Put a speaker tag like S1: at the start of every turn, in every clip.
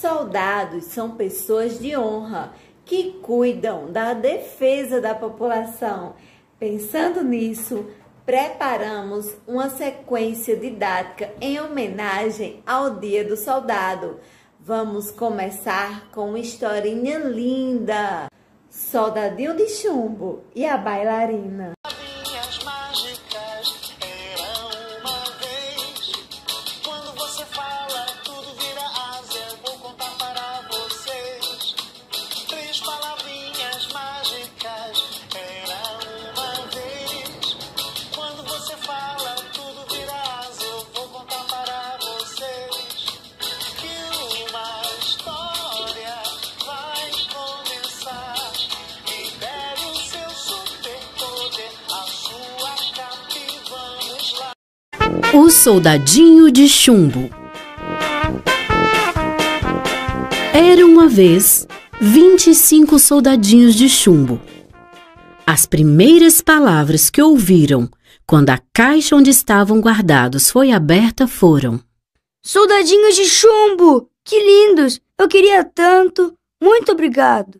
S1: Soldados são pessoas de honra que cuidam da defesa da população. Pensando nisso, preparamos uma sequência didática em homenagem ao Dia do Soldado. Vamos começar com uma historinha linda: Soldadinho de Chumbo e a Bailarina. O Soldadinho de Chumbo Era uma vez 25 soldadinhos de chumbo. As primeiras palavras que ouviram quando a caixa onde estavam guardados foi aberta foram: Soldadinhos de chumbo! Que lindos! Eu queria tanto! Muito obrigado!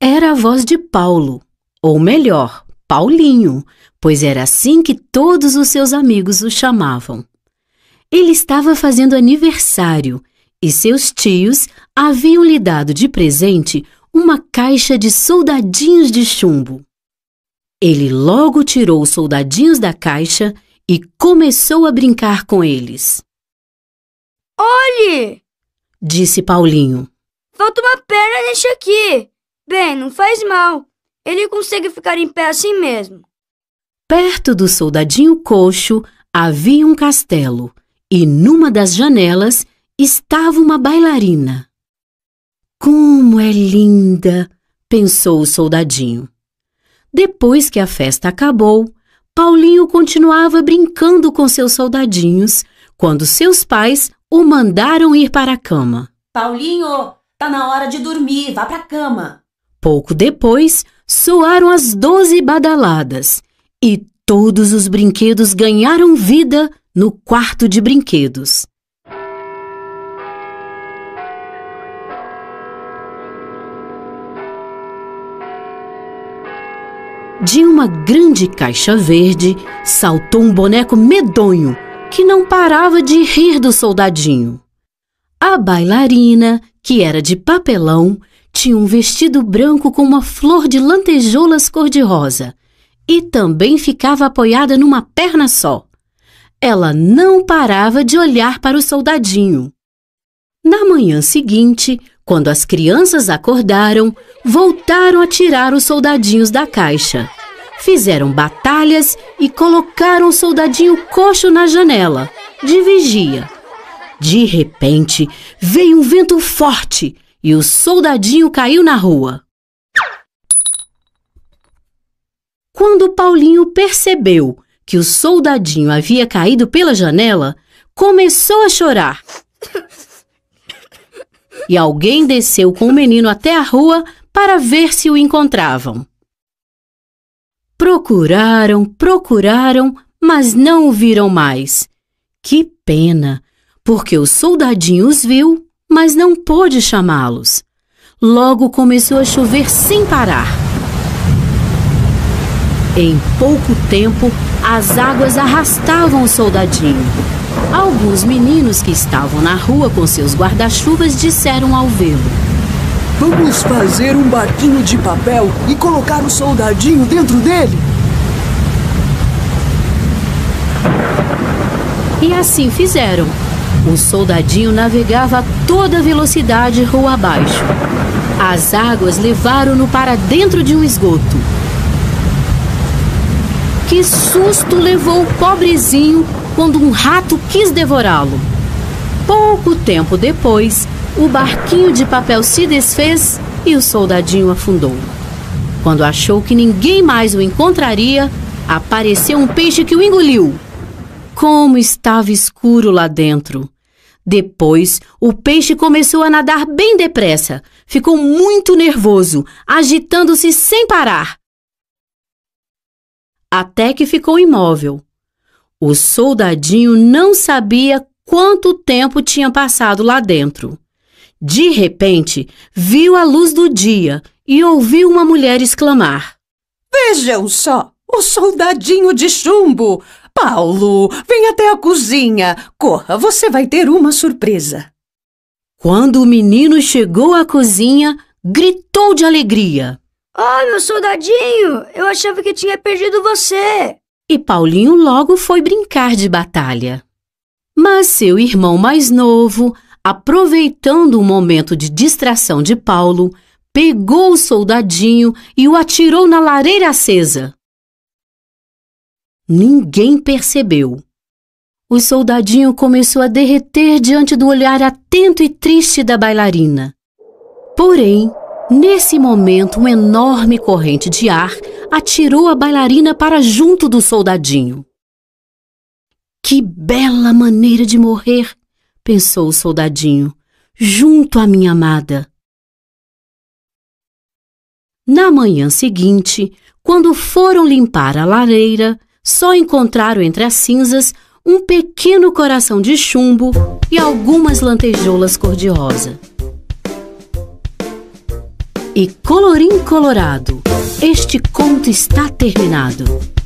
S1: Era a voz de Paulo, ou melhor, Paulinho, pois era assim que todos os seus amigos o chamavam. Ele estava fazendo aniversário e seus tios haviam lhe dado de presente uma caixa de soldadinhos de chumbo. Ele logo tirou os soldadinhos da caixa e começou a brincar com eles. Olhe! disse Paulinho. Falta uma perna neste aqui. Bem, não faz mal. Ele consegue ficar em pé assim mesmo. Perto do soldadinho coxo havia um castelo, e numa das janelas estava uma bailarina. Como é linda! pensou o soldadinho. Depois que a festa acabou, Paulinho continuava brincando com seus soldadinhos quando seus pais o mandaram ir para a cama. Paulinho, tá na hora de dormir, vá para a cama. Pouco depois, soaram as doze badaladas e todos os brinquedos ganharam vida no quarto de brinquedos. De uma grande caixa verde saltou um boneco medonho que não parava de rir do soldadinho. A bailarina, que era de papelão, tinha um vestido branco com uma flor de lantejoulas cor-de-rosa e também ficava apoiada numa perna só. Ela não parava de olhar para o soldadinho. Na manhã seguinte, quando as crianças acordaram, voltaram a tirar os soldadinhos da caixa. Fizeram batalhas e colocaram o soldadinho coxo na janela, de vigia. De repente, veio um vento forte e o soldadinho caiu na rua. Quando Paulinho percebeu que o soldadinho havia caído pela janela, começou a chorar. E alguém desceu com o menino até a rua para ver se o encontravam. Procuraram, procuraram, mas não o viram mais. Que pena, porque o soldadinho os viu, mas não pôde chamá-los. Logo começou a chover sem parar. Em pouco tempo, as águas arrastavam o soldadinho. Alguns meninos que estavam na rua com seus guarda-chuvas disseram ao vê-lo: Vamos fazer um barquinho de papel e colocar o soldadinho dentro dele. E assim fizeram. O soldadinho navegava a toda velocidade rua abaixo. As águas levaram-no para dentro de um esgoto. Que susto levou o pobrezinho quando um rato quis devorá-lo. Pouco tempo depois, o barquinho de papel se desfez e o soldadinho afundou. Quando achou que ninguém mais o encontraria, apareceu um peixe que o engoliu. Como estava escuro lá dentro! Depois, o peixe começou a nadar bem depressa. Ficou muito nervoso, agitando-se sem parar até que ficou imóvel. O soldadinho não sabia quanto tempo tinha passado lá dentro. De repente, viu a luz do dia e ouviu uma mulher exclamar: Vejam só, o soldadinho de chumbo! Paulo, vem até a cozinha! Corra, você vai ter uma surpresa! Quando o menino chegou à cozinha, gritou de alegria. Oh, meu soldadinho, eu achava que tinha perdido você. E Paulinho logo foi brincar de batalha. Mas seu irmão mais novo, aproveitando o um momento de distração de Paulo, pegou o soldadinho e o atirou na lareira acesa. Ninguém percebeu. O soldadinho começou a derreter diante do olhar atento e triste da bailarina. Porém, Nesse momento, uma enorme corrente de ar atirou a bailarina para junto do soldadinho. Que bela maneira de morrer, pensou o soldadinho, junto à minha amada. Na manhã seguinte, quando foram limpar a lareira, só encontraram entre as cinzas um pequeno coração de chumbo e algumas lantejoulas cor-de-rosa. E colorim colorado, este conto está terminado.